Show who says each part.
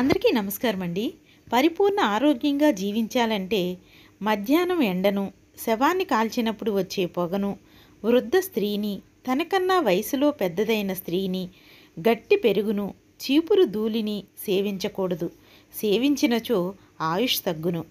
Speaker 1: అందరికీ నమస్కారం అండి పరిపూర్ణ ఆరోగ్యంగా జీవించాలంటే మధ్యాహ్నం ఎండను శవాన్ని కాల్చినప్పుడు వచ్చే పొగను వృద్ధ స్త్రీని తనకన్నా వయసులో పెద్దదైన స్త్రీని గట్టి పెరుగును చీపురు ధూళిని సేవించకూడదు సేవించినచో ఆయుష్ తగ్గును